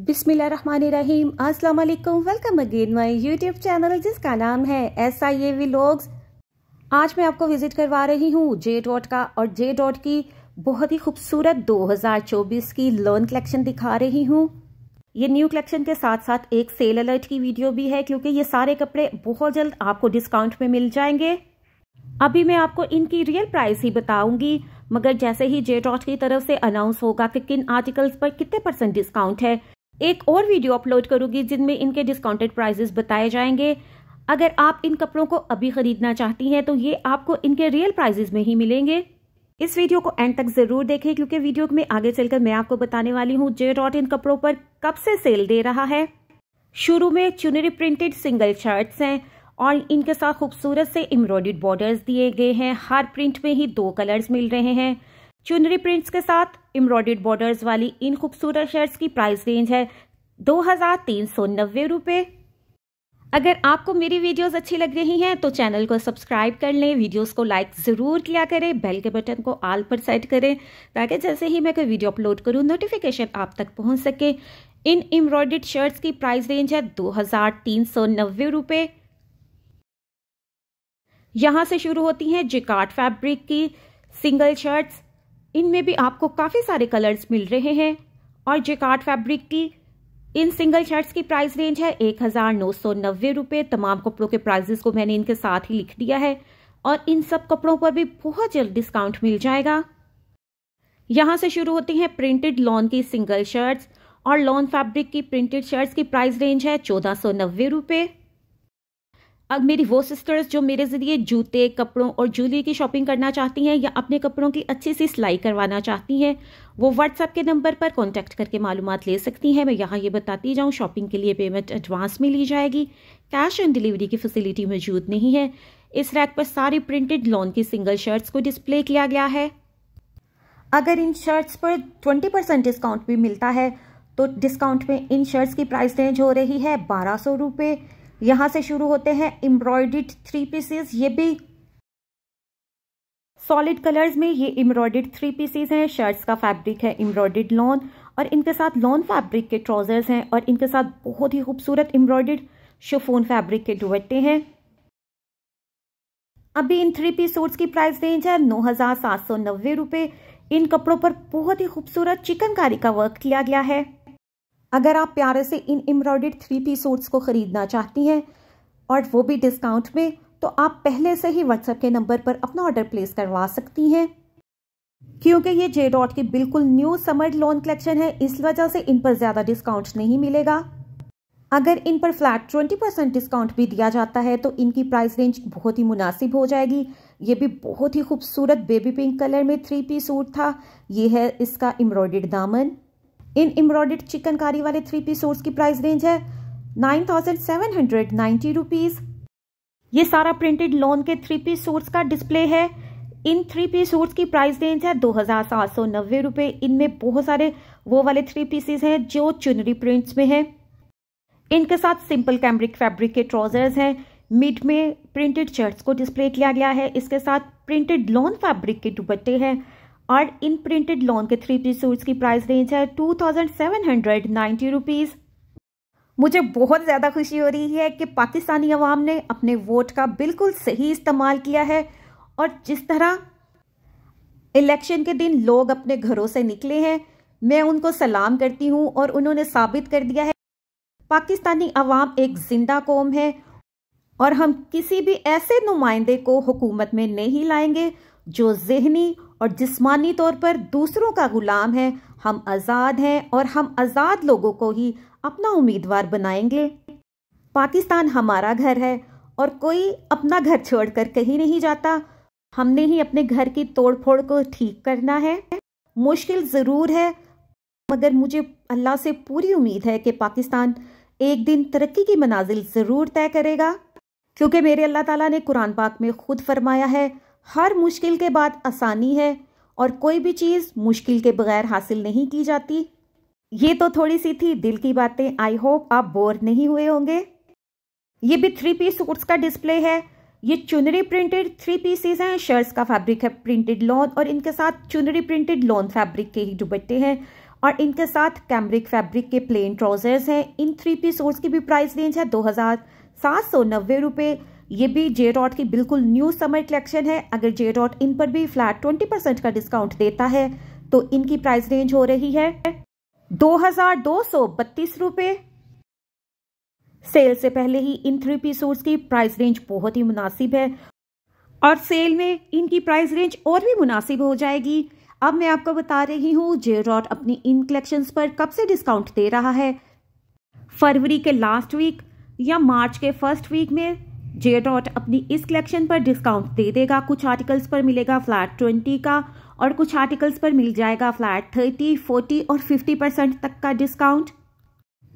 बिसमीम अस्सलाम वालेकुम welcome again my YouTube channel जिसका नाम है एस आई ए व्लॉग्स आज मैं आपको विजिट करवा रही हूँ जे डॉट का और जे डॉट की बहुत ही खूबसूरत 2024 की लर्न कलेक्शन दिखा रही हूँ ये न्यू कलेक्शन के साथ साथ एक सेल अलर्ट की वीडियो भी है क्योंकि ये सारे कपड़े बहुत जल्द आपको डिस्काउंट में मिल जाएंगे अभी मैं आपको इनकी रियल प्राइस ही बताऊंगी मगर जैसे ही जे डॉट की तरफ से अनाउंस होगा कि किन आर्टिकल्स पर कितने परसेंट डिस्काउंट है एक और वीडियो अपलोड करूंगी जिनमें इनके डिस्काउंटेड प्राइजेस बताए जाएंगे अगर आप इन कपड़ों को अभी खरीदना चाहती हैं तो ये आपको इनके रियल प्राइजेस में ही मिलेंगे इस वीडियो को एंड तक जरूर देखें क्योंकि वीडियो में आगे चलकर मैं आपको बताने वाली हूँ जे डॉट इन कपड़ों पर कब से सेल दे रहा है शुरू में चुनरी प्रिंटेड सिंगल शर्ट्स हैं और इनके साथ खूबसूरत से एम्ब्रॉयड बॉर्डर्स दिए गए हैं हर प्रिंट में ही दो कलर्स मिल रहे हैं चुनरी प्रिंट्स के साथ एम्ब्रॉयड बॉर्डर्स वाली इन खूबसूरत शर्ट्स की प्राइस रेंज है दो हज़ार तीन सौ नब्बे रुपये अगर आपको मेरी वीडियोस अच्छी लग रही हैं तो चैनल को सब्सक्राइब कर लें वीडियोस को लाइक ज़रूर किया करें बेल के बटन को आल पर सेट करें ताकि जैसे ही मैं कोई वीडियो अपलोड करूं नोटिफिकेशन आप तक पहुंच सके इन एम्ब्रॉयड शर्ट्स की प्राइस रेंज है दो हज़ार तीन सौ नब्बे रुपये यहाँ से शुरू होती हैं जिकार्ड फैब्रिक की सिंगल शर्ट्स इनमें भी आपको काफ़ी सारे कलर्स मिल रहे हैं और जेकार्ड फैब्रिक की इन सिंगल शर्ट्स की प्राइस रेंज है एक हज़ार नौ सौ नब्बे रुपये तमाम कपड़ों के प्राइजेस को मैंने इनके साथ ही लिख दिया है और इन सब कपड़ों पर भी बहुत जल्द डिस्काउंट मिल जाएगा यहां से शुरू होती है प्रिंटेड लॉन की सिंगल शर्ट्स और लॉन फैब्रिक की प्रिंटेड शर्ट्स की प्राइस रेंज है चौदह सौ नब्बे रुपये अब मेरी वो सिस्टर्स जो मेरे ज़रिए जूते कपड़ों और जूलरी की शॉपिंग करना चाहती हैं या अपने कपड़ों की अच्छी सी सिलाई करवाना चाहती हैं वो व्हाट्सएप के नंबर पर कॉन्टैक्ट करके मालूम ले सकती हैं मैं यहाँ ये बताती जाऊँ शॉपिंग के लिए पेमेंट एडवांस में ली जाएगी कैश ऑन डिलीवरी की फैसिलिटी मौजूद नहीं है इस रैक पर सारी प्रिंटेड लॉन की सिंगल शर्ट्स को डिस्प्ले किया गया है अगर इन शर्ट्स पर 20 परसेंट डिस्काउंट भी मिलता है तो डिस्काउंट में इन शर्ट्स की प्राइस रेंज हो रही है बारह सौ रुपये यहाँ से शुरू होते हैं एम्ब्रॉयड थ्री पीसेस ये भी सॉलिड कलर्स में ये एम्ब्रॉयडर्ड थ्री पीसेस हैं शर्ट्स का फैब्रिक है एम्ब्रॉयड लॉन और इनके साथ लॉन फैब्रिक के ट्राउजर्स हैं और इनके साथ बहुत ही खूबसूरत एम्ब्रॉयडर्ड शोफोन फैब्रिक के दुवट्टे हैं अभी इन थ्री पीस सूट्स की प्राइस रेंज है नौ हजार सात सौ नब्बे रुपये इन कपड़ों पर बहुत ही खूबसूरत चिकनकारी का वर्क किया गया है अगर आप प्यारे से इन एम्ब्रॉयड थ्री पी सूट्स को ख़रीदना चाहती हैं और वो भी डिस्काउंट में तो आप पहले से ही व्हाट्सएप के नंबर पर अपना ऑर्डर प्लेस करवा सकती हैं क्योंकि ये जे डॉट की बिल्कुल न्यू समर लोन कलेक्शन है इस वजह से इन पर ज़्यादा डिस्काउंट नहीं मिलेगा अगर इन पर फ्लैट ट्वेंटी परसेंट डिस्काउंट भी दिया जाता है तो इनकी प्राइस रेंज बहुत ही मुनासिब हो जाएगी ये भी बहुत ही खूबसूरत बेबी पिंक कलर में थ्री पी सूट था ये है इसका एम्ब्रॉयड दामन इन एम्ब्रॉयडेड चिकनकारी वाले थ्री पीस सोर्स की प्राइस रेंज है नाइन थाउजेंड ये सारा प्रिंटेड लोन के थ्री पीस सोर्स का डिस्प्ले है इन थ्री पीस सूट्स की प्राइस रेंज है दो हज़ार सात सौ नब्बे रुपये इनमें बहुत सारे वो वाले थ्री पीसेस हैं जो चुनरी प्रिंट्स में हैं इनके साथ सिंपल कैम्ब्रिक फैब्रिक के ट्राउजर्स हैं मिड में प्रिंटेड शर्ट्स को डिस्प्ले किया गया है इसके साथ प्रिंटेड लॉन फैब्रिक के दुपट्टे हैं और इन प्रिंटेड लॉन के थ्री पीस सूट्स की प्राइस रेंज है two thousand seven hundred ninety rupees मुझे बहुत ज़्यादा खुशी हो रही है कि पाकिस्तानी अवाम ने अपने वोट का बिल्कुल सही इस्तेमाल किया है और जिस तरह इलेक्शन के दिन लोग अपने घरों से निकले हैं मैं उनको सलाम करती हूँ और उन्होंने साबित कर दिया है पाकिस्तानी अवाम एक जिंदा कौम है और हम किसी भी ऐसे नुमाइंदे को हुकूमत में नहीं लाएंगे जो जहनी और जिस्मानी तौर पर दूसरों का गुलाम है हम आज़ाद हैं और हम आज़ाद लोगों को ही अपना उम्मीदवार बनाएंगे पाकिस्तान हमारा घर है और कोई अपना घर छोड़कर कहीं नहीं जाता हमने ही अपने घर की तोड़फोड़ को ठीक करना है मुश्किल ज़रूर है मगर मुझे अल्लाह से पूरी उम्मीद है कि पाकिस्तान एक दिन तरक्की की मनाजिल ज़रूर तय करेगा क्योंकि मेरे अल्लाह ताला ने कुरान पाक में खुद फरमाया है हर मुश्किल के बाद आसानी है और कोई भी चीज़ मुश्किल के बगैर हासिल नहीं की जाती ये तो थोड़ी सी थी दिल की बातें आई होप आप बोर नहीं हुए होंगे ये भी थ्री पीस सूट्स का डिस्प्ले है ये चुनरी प्रिंटेड थ्री पीसीज हैं शर्ट्स का फैब्रिक है प्रिंटेड लॉन और इनके साथ चुनरी प्रिंटेड लॉन फैब्रिक के ही दुपट्टे हैं और इनके साथ कैमरिक फैब्रिक के प्लेन ट्राउजर्स हैं इन थ्री पीस सूट्स की भी प्राइस रेंज है दो हज़ार सात सौ नब्बे रुपये ये भी जे डॉट की बिल्कुल न्यू समर कलेक्शन है अगर जे डॉट इन पर भी फ्लैट ट्वेंटी परसेंट का डिस्काउंट देता है तो इनकी प्राइस रेंज हो रही है दो हजार दो सौ बत्तीस रुपये सेल से पहले ही इन थ्री पी सूट की प्राइस रेंज बहुत ही मुनासिब है और सेल में इनकी प्राइस रेंज और भी मुनासिब हो जाएगी अब मैं आपको बता रही हूँ जे डॉट अपनी इन कलेक्शन पर कब से डिस्काउंट दे रहा है फरवरी के लास्ट वीक या मार्च के फर्स्ट वीक में जे डॉट अपनी इस कलेक्शन पर डिस्काउंट दे देगा कुछ आर्टिकल्स पर मिलेगा फ्लैट ट्वेंटी का और कुछ आर्टिकल्स पर मिल जाएगा फ्लैट थर्टी फोर्टी और फिफ्टी परसेंट तक का डिस्काउंट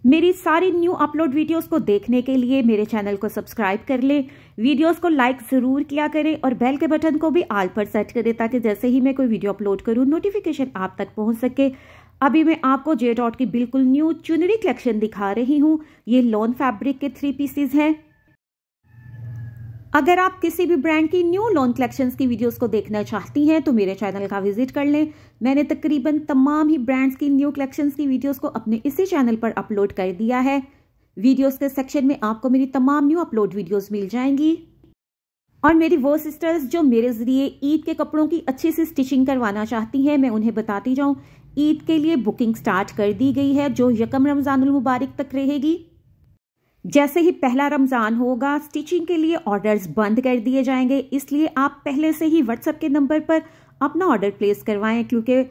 मेरी सारी न्यू अपलोड वीडियोस को देखने के लिए मेरे चैनल को सब्सक्राइब कर लें वीडियोस को लाइक ज़रूर किया करें और बेल के बटन को भी आल पर सेट करें ताकि जैसे ही मैं कोई वीडियो अपलोड करूं नोटिफिकेशन आप तक पहुंच सके अभी मैं आपको जे डॉट की बिल्कुल न्यू चुनरी कलेक्शन दिखा रही हूं ये लॉन फैब्रिक के थ्री पीसीज हैं अगर आप किसी भी ब्रांड की न्यू लॉन कलेक्शंस की वीडियोस को देखना चाहती हैं तो मेरे चैनल का विजिट कर लें मैंने तकरीबन तमाम ही ब्रांड्स की न्यू कलेक्शंस की वीडियोस को अपने इसी चैनल पर अपलोड कर दिया है वीडियोस के सेक्शन में आपको मेरी तमाम न्यू अपलोड वीडियोस मिल जाएंगी और मेरी वो सिस्टर्स जो मेरे ज़रिए ईद के कपड़ों की अच्छी सी स्टिचिंग करवाना चाहती हैं मैं उन्हें बताती जाऊँ ईद के लिए बुकिंग स्टार्ट कर दी गई है जो यकम रमज़ानुल मुबारक तक रहेगी जैसे ही पहला रमज़ान होगा स्टिचिंग के लिए ऑर्डर्स बंद कर दिए जाएंगे इसलिए आप पहले से ही व्हाट्सएप के नंबर पर अपना ऑर्डर प्लेस करवाएं क्योंकि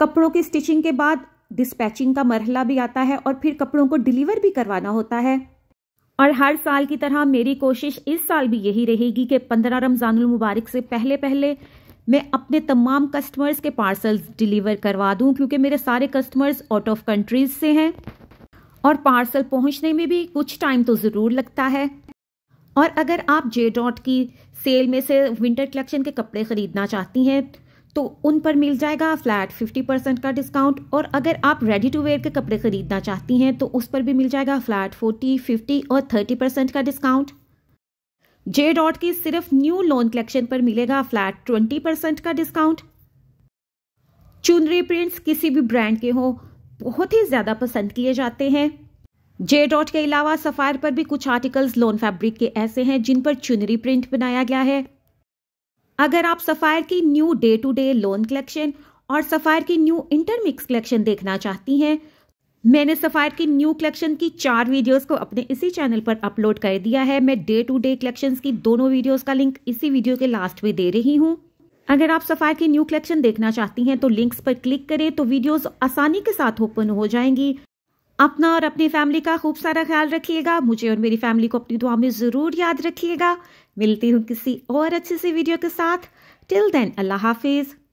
कपड़ों की स्टिचिंग के बाद डिस्पैचिंग का मरहला भी आता है और फिर कपड़ों को डिलीवर भी करवाना होता है और हर साल की तरह मेरी कोशिश इस साल भी यही रहेगी कि पंद्रह रमज़ानुल मुबारक से पहले पहले मैं अपने तमाम कस्टमर्स के पार्सल्स डिलीवर करवा दूं क्योंकि मेरे सारे कस्टमर्स आउट ऑफ कंट्रीज से हैं और पार्सल पहुंचने में भी कुछ टाइम तो ज़रूर लगता है और अगर आप जे डॉट की सेल में से विंटर कलेक्शन के कपड़े ख़रीदना चाहती हैं तो उन पर मिल जाएगा फ्लैट 50 परसेंट का डिस्काउंट और अगर आप रेडी टू वेयर के कपड़े ख़रीदना चाहती हैं तो उस पर भी मिल जाएगा फ्लैट 40, 50 और 30 परसेंट का डिस्काउंट जे डॉट की सिर्फ न्यू लोन कलेक्शन पर मिलेगा फ्लैट ट्वेंटी परसेंट का डिस्काउंट चुनरी प्रिंट्स किसी भी ब्रांड के हों बहुत ही ज़्यादा पसंद किए जाते हैं जे डॉट के अलावा सफ़ायर पर भी कुछ आर्टिकल्स लोन फैब्रिक के ऐसे हैं जिन पर चुनरी प्रिंट बनाया गया है अगर आप सफ़ायर की new day to day lawn collection और सफ़ायर की न्यू इंटरमिक्स कलेक्शन देखना चाहती हैं मैंने सफ़ायर की न्यू कलेक्शन की चार वीडियोस को अपने इसी चैनल पर अपलोड कर दिया है मैं डे टू डे कलेक्शंस की दोनों वीडियोस का लिंक इसी वीडियो के लास्ट में दे रही हूँ अगर आप सफ़ायर की न्यू कलेक्शन देखना चाहती हैं तो लिंक्स पर क्लिक करें तो वीडियोस आसानी के साथ ओपन हो जाएंगी अपना और अपनी फैमिली का खूब सारा ख्याल रखिएगा मुझे और मेरी फैमिली को अपनी दुआ में ज़रूर याद रखिएगा मिलती हूँ किसी और अच्छी सी वीडियो के साथ टिल देन अल्लाह हाफिज़